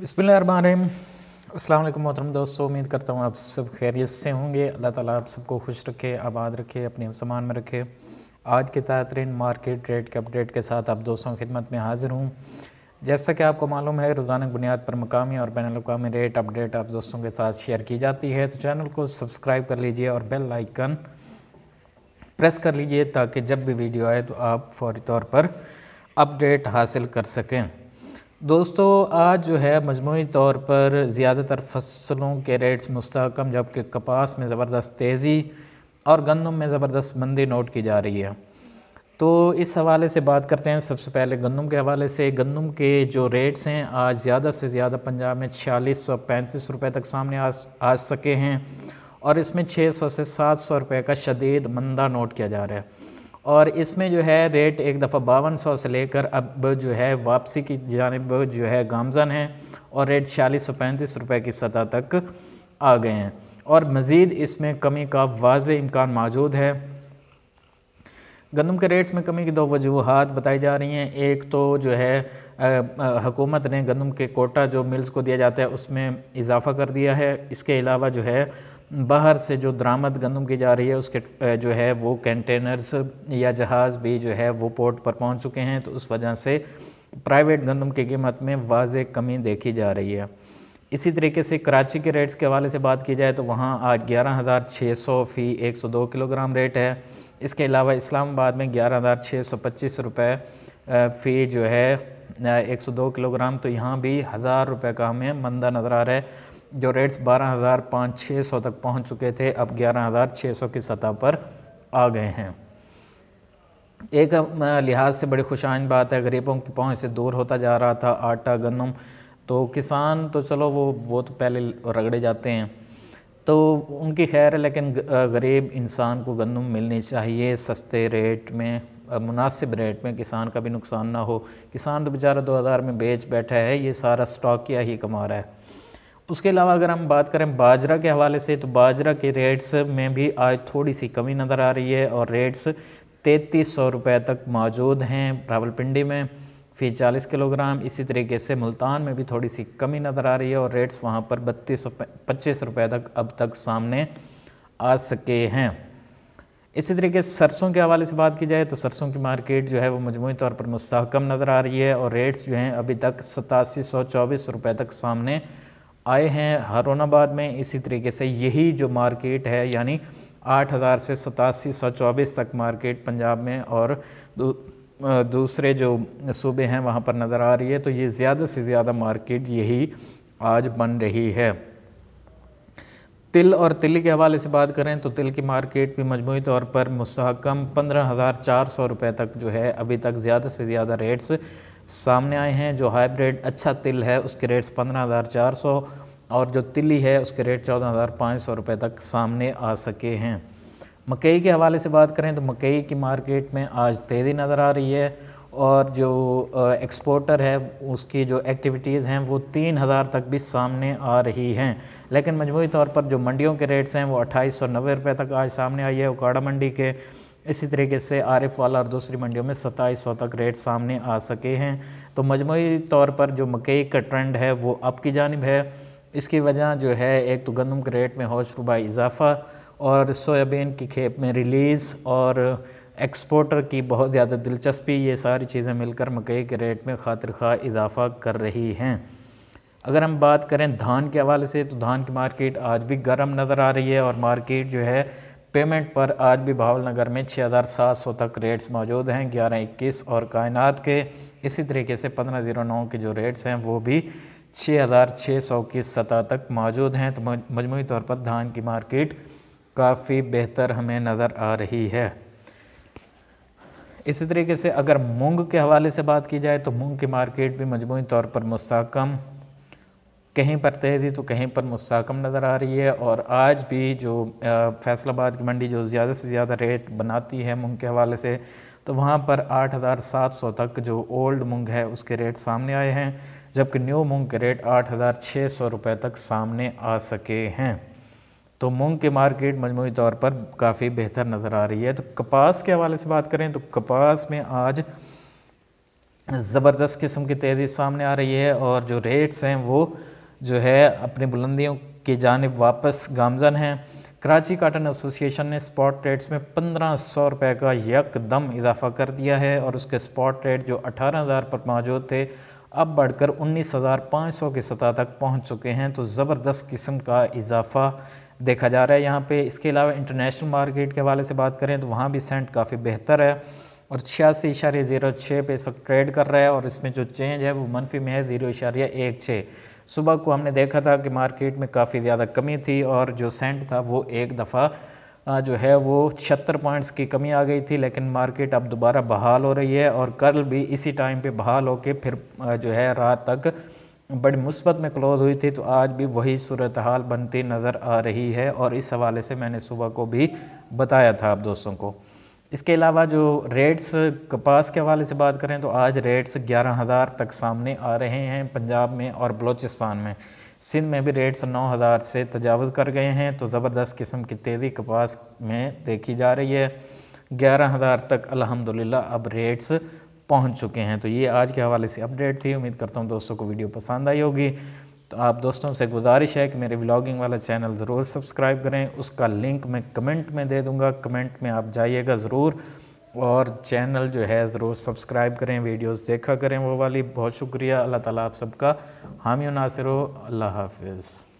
बिस्मिल अल्लाम मोहतरम दोस्तों उम्मीद करता हूँ आप सब खैरियत से होंगे अल्लाह ताला आप सबको खुश रखे आबाद रखे अपने सामान में रखे आज के तरीन मार्केट रेट के अपडेट के साथ आप दोस्तों की खिदमत में हाज़िर हूँ जैसा कि आपको मालूम है रोज़ाना बुनियाद पर मकामी और बैन अवी रेट अपडेट आप दोस्तों के साथ शेयर की जाती है तो चैनल को सब्सक्राइब कर लीजिए और बेल आइकन प्रेस कर लीजिए ताकि जब भी वीडियो आए तो आप फौरी तौर पर अपडेट हासिल कर सकें दोस्तों आज जो है मजमू तौर पर ज़्यादातर फसलों के रेट्स मस्तकम जबकि कपास में ज़बरदस्त तेज़ी और गंदम में ज़बरदस्त मंदी नोट की जा रही है तो इस हवाले से बात करते हैं सबसे पहले गंदम के हवाले से गंदम के जो रेट्स हैं आज ज़्यादा से ज़्यादा पंजाब में छियालीस सौ पैंतीस रुपये तक सामने आ, आ सके हैं और इसमें छः सौ से सात सौ रुपये का शदीद मंदा नोट किया जा रहा है और इसमें जो है रेट एक दफ़ा बावन सौ से लेकर अब जो है वापसी की जानब जो है गामजन है और रेट छियालीस सौ पैंतीस रुपये की सतह तक आ गए हैं और मज़ीद इसमें कमी का वाज इम्कान मौजूद है गंदम के रेट्स में कमी की दो वजूहत बताई जा रही हैं एक तो जो है हुकूमत ने गंदम के कोटा जो मिल्स को दिया जाता है उसमें इजाफ़ा कर दिया है इसके अलावा जो है बाहर से जो दरामद गंदम की जा रही है उसके जो है वो कंटेनर्स या जहाज़ भी जो है वो पोर्ट पर पहुंच चुके हैं तो उस वजह से प्राइवेट गंदम की कीमत में वाज कमी देखी जा रही है इसी तरीके से कराची के रेट्स के हवाले से बात की जाए तो वहाँ आज ग्यारह हज़ार छः सौ फ़ी एक सौ दो किलोग्राम रेट है इसके अलावा इस्लामाबाद में ग्यारह हज़ार छः सौ पच्चीस रुपये फ़ी जो है 102 किलोग्राम तो यहाँ भी हज़ार रुपये का हमें मंदा नज़र आ रहा है जो रेट्स बारह हज़ार पाँच छः सौ तक पहुँच चुके थे अब ग्यारह हज़ार छः सौ की सतह पर आ गए हैं एक लिहाज से बड़ी खुशाइन बात है गरीबों की पहुँच से दूर होता जा रहा था आटा गंदम तो किसान तो चलो वो वो तो पहले रगड़े जाते हैं तो उनकी खैर है लेकिन गरीब इंसान को गंदम मिलनी चाहिए सस्ते रेट में मुनासिब रेट में किसान का भी नुकसान ना हो किसान तो बेचारा दो हज़ार में बेच बैठा है ये सारा स्टॉक किया ही कमा रहा है उसके अलावा अगर हम बात करें बाजरा के हवाले से तो बाजरा के रेट्स में भी आज थोड़ी सी कमी नज़र आ रही है और रेट्स तैंतीस सौ रुपये तक मौजूद हैं रावलपिंडी में फिर चालीस किलोग्राम इसी तरीके से मुल्तान में भी थोड़ी सी कमी नज़र आ रही है और रेट्स वहाँ पर बत्तीस सौ पच्चीस रुपये तक अब तक सामने आ सके हैं इसी तरीके से सरसों के हवाले से बात की जाए तो सरसों की मार्केट जो है वो मजमू तौर पर मुस्कम नज़र आ रही है और रेट्स जो हैं अभी तक सतासी सौ चौबीस रुपये तक सामने आए हैं हरोनाबाद में इसी तरीके से यही जो मार्केट है यानी आठ हज़ार से सतासी सौ चौबीस तक मार्केट पंजाब में और दूसरे जो सूबे हैं वहाँ पर नज़र आ रही है तो ये ज़्यादा से ज़्यादा मार्केट यही आज बन रही है तिल और तिली के हवाले से बात करें तो तिल की मार्केट भी मजमू तौर पर मस्कम पंद्रह हज़ार चार सौ रुपये तक जो है अभी तक ज़्यादा से ज़्यादा रेट्स सामने आए हैं जो हाइब्रिड अच्छा तिल है उसके रेट्स पंद्रह हज़ार चार सौ और जो तिली है उसके रेट चौदह हज़ार पाँच सौ रुपये तक सामने आ सके हैं मकई के हवाले से बात करें तो मकई की मार्केट में आज तेज़ी नज़र आ रही है और जो एक्सपोर्टर है उसकी जो एक्टिविटीज़ हैं वो तीन हज़ार तक भी सामने आ रही हैं लेकिन मजमू तौर पर जो मंडियों के रेट्स हैं वो अट्ठाईस सौ नब्बे रुपये तक आज सामने आई है उकाड़ा मंडी के इसी तरीके से आरिफ वाला और दूसरी मंडियों में सत्ताईस सौ तक रेट सामने आ सके हैं तो मजमू तौर पर जो मकई का ट्रेंड है वो अब की जानब है इसकी वजह जो है एक तो गंदम के रेट में हौज रुबा इजाफ़ा और सोयाबीन की खेप में रिलीज़ और एक्सपोर्टर की बहुत ज़्यादा दिलचस्पी ये सारी चीज़ें मिलकर मकई के रेट में खातिर खा इजाफा कर रही हैं अगर हम बात करें धान के हवाले से तो धान की मार्केट आज भी गर्म नज़र आ रही है और मार्केट जो है पेमेंट पर आज भी नगर में छः हज़ार सात सौ तक रेट्स मौजूद हैं ग्यारह इक्कीस और कायनात के इसी तरीके से पंद्रह ज़ीरो नौ के जो रेट्स हैं वो भी छः हज़ार छः सौ की सतह तक मौजूद हैं तो मजमू तौर पर धान की मार्केट काफ़ी बेहतर हमें नज़र आ रही है इसी तरीके से अगर मूंग के हवाले से बात की जाए तो मूंग की मार्केट भी मजमू तौर पर मस्कम कहीं पर तेज़ी तो कहीं पर मस्कम नज़र आ रही है और आज भी जो फैसलाबाद की मंडी जो ज़्यादा से ज़्यादा रेट बनाती है मूंग के हवाले से तो वहाँ पर 8,700 तक जो ओल्ड मूंग है उसके रेट सामने आए हैं जबकि न्यू मूंग के रेट आठ हज़ार तक सामने आ सके हैं तो मूंग की मार्केट मजमू तौर पर काफ़ी बेहतर नज़र आ रही है तो कपास के हवाले से बात करें तो कपास में आज ज़बरदस्त किस्म की तेज़ी सामने आ रही है और जो रेट्स हैं वो जो है अपनी बुलंदियों की जानब वापस गामजन हैं कराची काटन एसोसिएशन ने स्पॉट रेट्स में पंद्रह सौ रुपये का यकदम इजाफा कर दिया है और उसके स्पॉट रेट जो अठारह हज़ार पर मौजूद थे अब बढ़कर उन्नीस हज़ार पाँच सौ की सतह तक पहुंच चुके हैं तो ज़बरदस्त किस्म का इजाफा देखा जा रहा है यहाँ पे इसके अलावा इंटरनेशनल मार्केट के हवाले से बात करें तो वहाँ भी सेंट काफ़ी बेहतर है और छियासी इशारे ज़ीरो छः पर इस वक्त ट्रेड कर रहा है और इसमें जो चेंज है वो मनफी में है ज़ीरो इशारे एक छः सुबह को हमने देखा था कि मार्केट में काफ़ी ज़्यादा कमी थी और जो सेंट था वो एक दफ़ा जो है वो छहत्तर पॉइंट्स की कमी आ गई थी लेकिन मार्केट अब दोबारा बहाल हो रही है और कल भी इसी टाइम पे बहाल होकर फिर जो है रात तक बड़ी मुस्बत में क्लोज़ हुई थी तो आज भी वही सूरत हाल बनती नज़र आ रही है और इस हवाले से मैंने सुबह को भी बताया था आप दोस्तों को इसके अलावा जो रेट्स कपास के हवाले से बात करें तो आज रेट्स ग्यारह हज़ार तक सामने आ रहे हैं पंजाब में और बलूचिस्तान में सिंध में भी रेट्स नौ हज़ार से तजावज़ कर गए हैं तो ज़बरदस्त किस्म की तेज़ी कपास में देखी जा रही है ग्यारह हज़ार तक अल्हम्दुलिल्लाह अब रेट्स पहुंच चुके हैं तो ये आज के हवाले से अपडेट थी उम्मीद करता हूँ दोस्तों को वीडियो पसंद आई होगी तो आप दोस्तों से गुजारिश है कि मेरे व्लॉगिंग वाला चैनल ज़रूर सब्सक्राइब करें उसका लिंक मैं कमेंट में दे दूँगा कमेंट में आप जाइएगा ज़रूर और चैनल जो है ज़रूर सब्सक्राइब करें वीडियोस देखा करें वो वाली बहुत शुक्रिया अल्लाह ताला आप सबका हामी नासिर हो अल्लाह हाफिज़